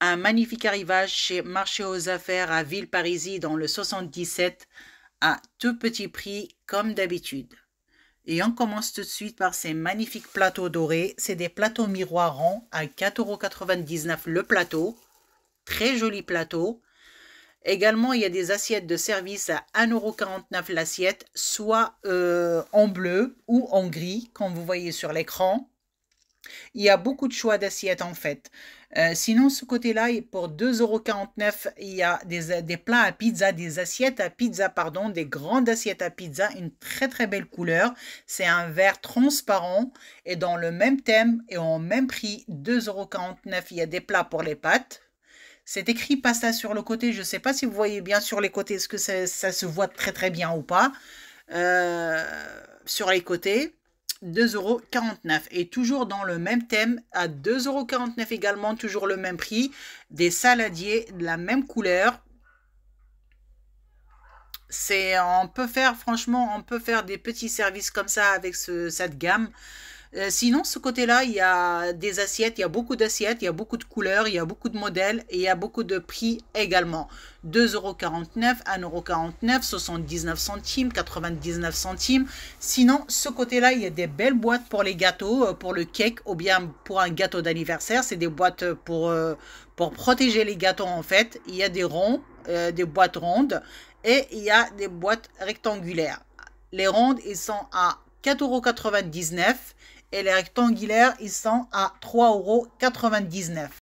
un magnifique arrivage chez Marché aux Affaires à Villeparisis dans le 77 à tout petit prix comme d'habitude. Et on commence tout de suite par ces magnifiques plateaux dorés. C'est des plateaux miroirs ronds à 4,99€ le plateau. Très joli plateau. Également, il y a des assiettes de service à 1,49€ l'assiette, soit euh, en bleu ou en gris, comme vous voyez sur l'écran. Il y a beaucoup de choix d'assiettes en fait. Euh, sinon, ce côté-là, pour 2,49€, il y a des, plats à pizza, des assiettes à pizza, pardon, des grandes assiettes à pizza, une très très belle couleur. C'est un verre transparent et dans le même thème et au même prix, 2,49€, il y a des plats pour les pâtes. C'est écrit pasta sur le côté, je ne sais pas si vous voyez bien sur les côtés, est-ce que ça, se voit très très bien ou pas. Euh, sur les côtés. 2,49€. Et toujours dans le même thème, à 2,49€ également, toujours le même prix. Des saladiers de la même couleur. C'est, on peut faire, franchement, on peut faire des petits services comme ça avec cette gamme. Euh, sinon, ce côté-là, il y a des assiettes, il y a beaucoup d'assiettes, il y a beaucoup de couleurs, il y a beaucoup de modèles et il y a beaucoup de prix également. 2,49€, 1,49€, 79 centimes, 99 centimes. Sinon, ce côté-là, il y a des belles boîtes pour les gâteaux, euh, pour le cake ou bien pour un gâteau d'anniversaire. C'est des boîtes euh, pour, pour protéger les gâteaux en fait. Il y a des ronds, des boîtes rondes et il y a des boîtes rectangulaires. Les rondes, ils sont à 4,99€ et les rectangulaires, ils sont à 3,99 €.